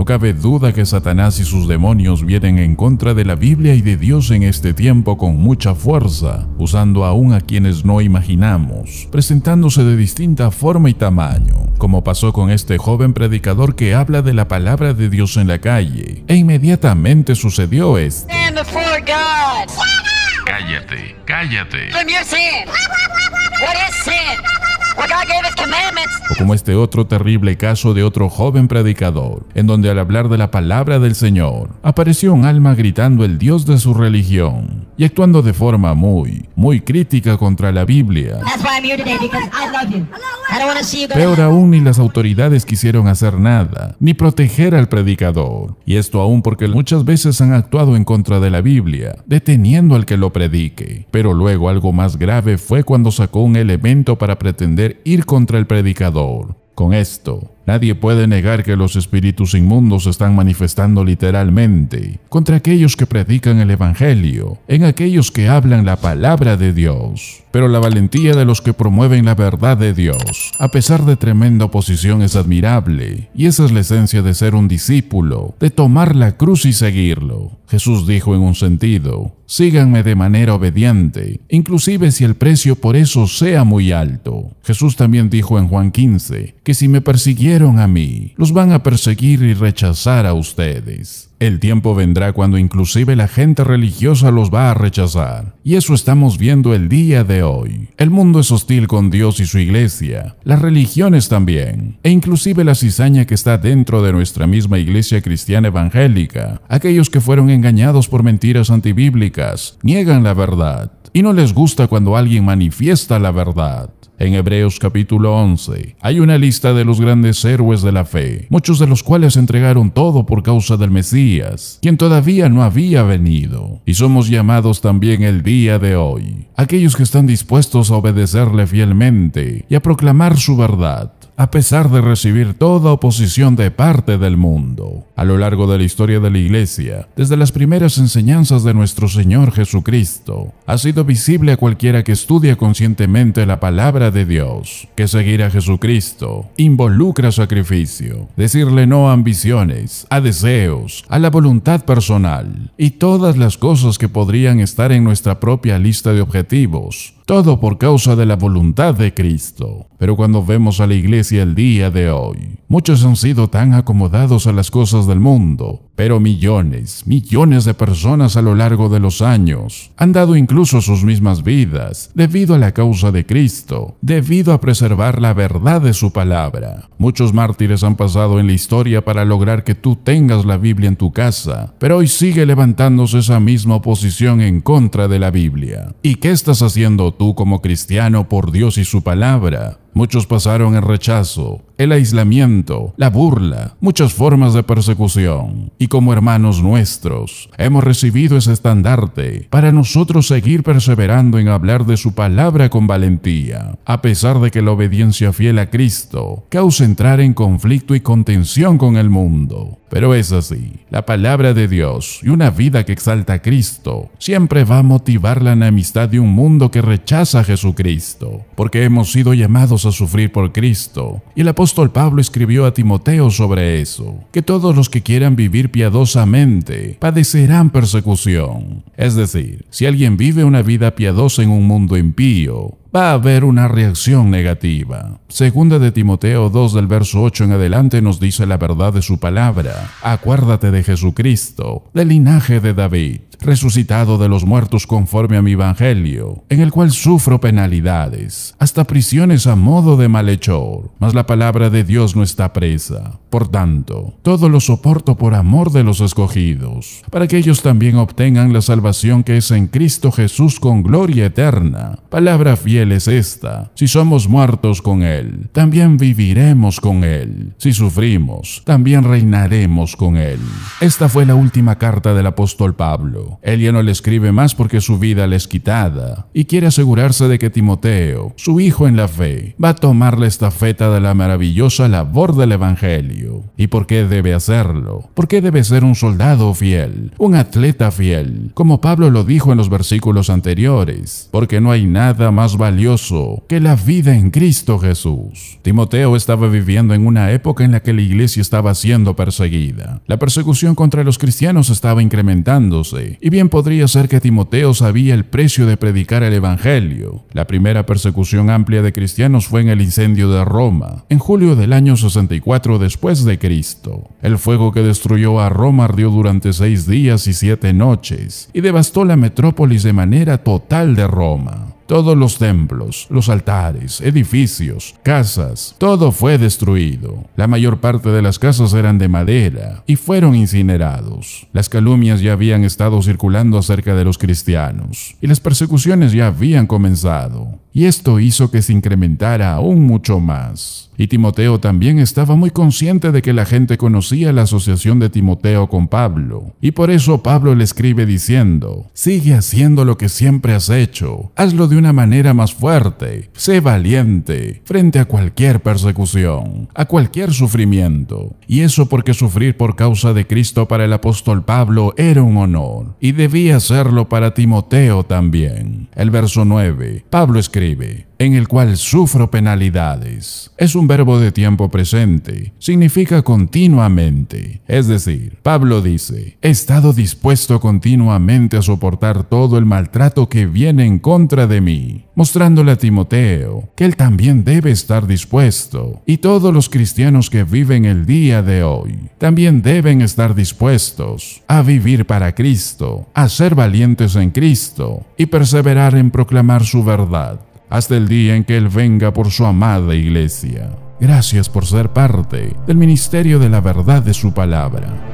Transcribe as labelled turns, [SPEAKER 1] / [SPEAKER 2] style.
[SPEAKER 1] No cabe duda que Satanás y sus demonios vienen en contra de la Biblia y de Dios en este tiempo con mucha fuerza, usando aún a quienes no imaginamos, presentándose de distinta forma y tamaño, como pasó con este joven predicador que habla de la palabra de Dios en la calle, e inmediatamente sucedió esto. Cállate, cállate. O como este otro terrible caso de otro joven predicador, en donde al hablar de la palabra del Señor, apareció un alma gritando el Dios de su religión y actuando de forma muy, muy crítica contra la Biblia. Peor aún, ni las autoridades quisieron hacer nada, ni proteger al predicador. Y esto aún porque muchas veces han actuado en contra de la Biblia, deteniendo al que lo predique. Pero luego algo más grave fue cuando sacó un elemento para pretender ir contra el predicador. Con esto, nadie puede negar que los espíritus inmundos se están manifestando literalmente contra aquellos que predican el Evangelio, en aquellos que hablan la palabra de Dios. Pero la valentía de los que promueven la verdad de Dios, a pesar de tremenda oposición, es admirable, y esa es la esencia de ser un discípulo, de tomar la cruz y seguirlo. Jesús dijo en un sentido, síganme de manera obediente, inclusive si el precio por eso sea muy alto. Jesús también dijo en Juan 15, que si me persiguieron a mí, los van a perseguir y rechazar a ustedes. El tiempo vendrá cuando inclusive la gente religiosa los va a rechazar. Y eso estamos viendo el día de hoy. El mundo es hostil con Dios y su iglesia, las religiones también, e inclusive la cizaña que está dentro de nuestra misma iglesia cristiana evangélica. Aquellos que fueron engañados por mentiras antibíblicas niegan la verdad y no les gusta cuando alguien manifiesta la verdad. En Hebreos capítulo 11 hay una lista de los grandes héroes de la fe, muchos de los cuales entregaron todo por causa del Mesías, quien todavía no había venido. Y somos llamados también el día de hoy, aquellos que están dispuestos a obedecerle fielmente y a proclamar su verdad a pesar de recibir toda oposición de parte del mundo. A lo largo de la historia de la Iglesia, desde las primeras enseñanzas de nuestro Señor Jesucristo, ha sido visible a cualquiera que estudia conscientemente la palabra de Dios, que seguir a Jesucristo involucra sacrificio, decirle no a ambiciones, a deseos, a la voluntad personal y todas las cosas que podrían estar en nuestra propia lista de objetivos todo por causa de la voluntad de Cristo. Pero cuando vemos a la iglesia el día de hoy, Muchos han sido tan acomodados a las cosas del mundo, pero millones, millones de personas a lo largo de los años han dado incluso sus mismas vidas debido a la causa de Cristo, debido a preservar la verdad de su palabra. Muchos mártires han pasado en la historia para lograr que tú tengas la Biblia en tu casa, pero hoy sigue levantándose esa misma oposición en contra de la Biblia. ¿Y qué estás haciendo tú como cristiano por Dios y su palabra? Muchos pasaron el rechazo, el aislamiento, la burla, muchas formas de persecución. Y como hermanos nuestros, hemos recibido ese estandarte para nosotros seguir perseverando en hablar de su palabra con valentía, a pesar de que la obediencia fiel a Cristo causa entrar en conflicto y contención con el mundo. Pero es así, la palabra de Dios y una vida que exalta a Cristo siempre va a motivar la enemistad de un mundo que rechaza a Jesucristo, porque hemos sido llamados a sufrir por Cristo. Y el apóstol Pablo escribió a Timoteo sobre eso, que todos los que quieran vivir piadosamente padecerán persecución. Es decir, si alguien vive una vida piadosa en un mundo impío, va a haber una reacción negativa. Segunda de Timoteo 2 del verso 8 en adelante nos dice la verdad de su palabra. Acuérdate de Jesucristo, del linaje de David resucitado de los muertos conforme a mi evangelio, en el cual sufro penalidades, hasta prisiones a modo de malhechor, mas la palabra de Dios no está presa. Por tanto, todo lo soporto por amor de los escogidos, para que ellos también obtengan la salvación que es en Cristo Jesús con gloria eterna. Palabra fiel es esta, si somos muertos con Él, también viviremos con Él, si sufrimos, también reinaremos con Él. Esta fue la última carta del apóstol Pablo. Él ya no le escribe más porque su vida le es quitada, y quiere asegurarse de que Timoteo, su hijo en la fe, va a tomar la estafeta de la maravillosa labor del Evangelio. ¿Y por qué debe hacerlo? ¿Por qué debe ser un soldado fiel, un atleta fiel, como Pablo lo dijo en los versículos anteriores, porque no hay nada más valioso que la vida en Cristo Jesús. Timoteo estaba viviendo en una época en la que la iglesia estaba siendo perseguida. La persecución contra los cristianos estaba incrementándose, y bien podría ser que Timoteo sabía el precio de predicar el Evangelio. La primera persecución amplia de cristianos fue en el incendio de Roma, en julio del año 64 después de Cristo. El fuego que destruyó a Roma ardió durante seis días y siete noches y devastó la metrópolis de manera total de Roma. Todos los templos, los altares, edificios, casas, todo fue destruido. La mayor parte de las casas eran de madera y fueron incinerados. Las calumnias ya habían estado circulando acerca de los cristianos y las persecuciones ya habían comenzado y esto hizo que se incrementara aún mucho más. Y Timoteo también estaba muy consciente de que la gente conocía la asociación de Timoteo con Pablo, y por eso Pablo le escribe diciendo, sigue haciendo lo que siempre has hecho, hazlo de una manera más fuerte, sé valiente frente a cualquier persecución, a cualquier sufrimiento. Y eso porque sufrir por causa de Cristo para el apóstol Pablo era un honor, y debía serlo para Timoteo también. El verso 9, Pablo escribe, en el cual sufro penalidades. Es un verbo de tiempo presente, significa continuamente. Es decir, Pablo dice, he estado dispuesto continuamente a soportar todo el maltrato que viene en contra de mí, mostrándole a Timoteo que él también debe estar dispuesto, y todos los cristianos que viven el día de hoy también deben estar dispuestos a vivir para Cristo, a ser valientes en Cristo y perseverar en proclamar su verdad hasta el día en que Él venga por su amada iglesia. Gracias por ser parte del Ministerio de la Verdad de su Palabra.